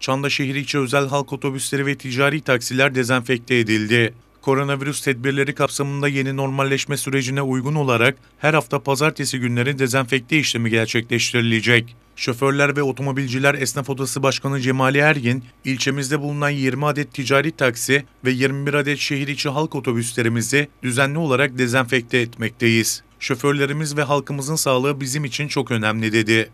Çanda şehir içi özel halk otobüsleri ve ticari taksiler dezenfekte edildi. Koronavirüs tedbirleri kapsamında yeni normalleşme sürecine uygun olarak her hafta pazartesi günleri dezenfekte işlemi gerçekleştirilecek. Şoförler ve Otomobilciler Esnaf Odası Başkanı Cemali Ergin, ilçemizde bulunan 20 adet ticari taksi ve 21 adet şehir içi halk otobüslerimizi düzenli olarak dezenfekte etmekteyiz. Şoförlerimiz ve halkımızın sağlığı bizim için çok önemli dedi.